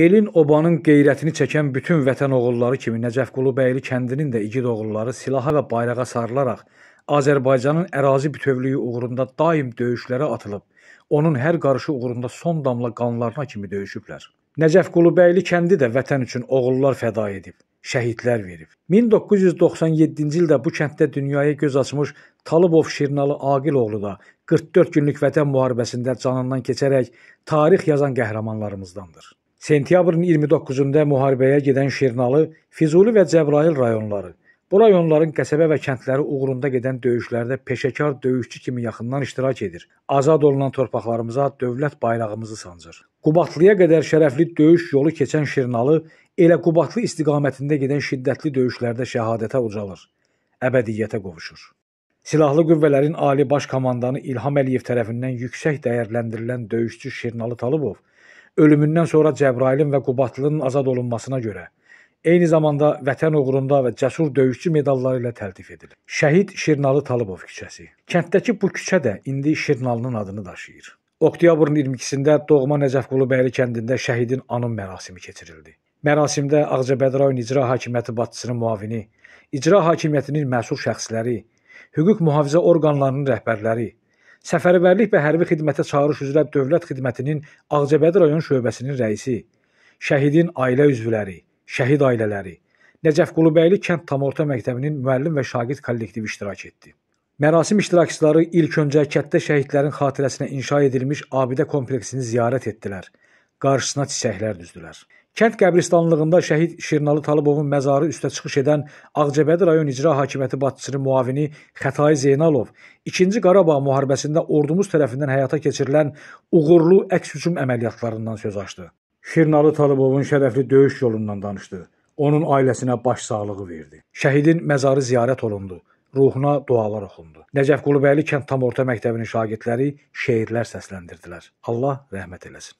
Elin obanın qeyrətini çəkən bütün vətən oğulları kimi Nəcəfqulu bəyli kəndinin də igid oğulları silaha və bayrağa sarılaraq Azərbaycanın ərazi bütövlüyü uğrunda daim döyüşlərə atılıb, onun hər qarışı uğrunda son damla qanlarına kimi döyüşüblər. Nəcəfqulu bəyli kəndi də vətən üçün oğullar fəda edib, şəhidlər verib. 1997-ci ildə bu kənddə dünyaya göz açmış Talıbov Şirnalı Aqil oğlu da 44 günlük vətən müharibəsində canından keçərək tarix yazan qəhrəmanlarımızdandır. Sentyabrın 29-da müharibəyə gedən Şirnalı, Füzuli və Cəbrayil rayonları, bu rayonların qəsəbə və kəndləri uğrunda gedən döyüşlərdə peşəkar döyüşçü kimi yaxından iştirak edir. Azad olunan torpaqlarımıza dövlət bayrağımızı sancır. Qubatlıya qədər şərəfli döyüş yolu keçən Şirnalı elə Qubatlı istiqamətində gedən şiddətli döyüşlərdə şəhadətə ucalır, əbədiyyətə qovuşur. Silahlı qüvvələrin Ali Baş Komandanı İlham Əliyev tərəfindən yüksək dəyərləndirilən döyüşçü Şirnalı Talıbov ölümündən sonra Cəbrailin və Qubatlının azad olunmasına görə eyni zamanda vətən uğrunda və cəsur döyüşçü medalları ilə təltif edilir. Şəhid Şirnalı Talıbov küçəsi. Kənddəki bu küçə də indi Şirnalının adını daşıyır. Oktyabrın 22-də Doğma Nəcəfqulu Bəyli kəndində şəhidin anım mərasimi keçirildi. Mərasimdə Ağcabədi rayon İcra Hakimiyyəti başçısının müavini, İcra Hakimiyyətinin məsul şəxsləri, hüquq mühafizə orqanlarının rəhbərləri, Səfərbərlik və hərbi xidmətə çağırış üzrə Dövlət Xidmətinin Ağcabədi rayon şöbəsinin rəisi, şəhidin ailə üzvləri, şəhid ailələri, Nəcəf Qulubəyli kənd tamorta məktəbinin müəllim və şagird kollektivi iştirak etdi. Mərasim iştirakçıları ilk öncə kənddə şəhidlərin xatirəsinə inşa edilmiş abidə kompleksini ziyarət etdilər qarşısına çiçəklər düzdülər. Kənd qəbristanlığında şəhid Şirnalı Talıbovun məzarı üstə çıxış edən Ağcabədi rayon icra hakimiyyəti başçısının müavini Xətai Zeynalov 2-ci Qarabağ müharibəsində ordumuz tərəfindən həyata keçirilən uğurlu əks hücum əməliyyatlarından söz açdı. Şirnalı Talıbovun şərəfli döyüş yolundan danışdı. Onun ailəsinə başsağlığı verdi. Şəhidin məzarı ziyarət olundu. Ruhuna dualar oxundu. Nəcəf Qulubəyli kənd tam orta məktəbinin şagirdləri şeirlər səsləndirdilər. Allah rəhmət eləsin.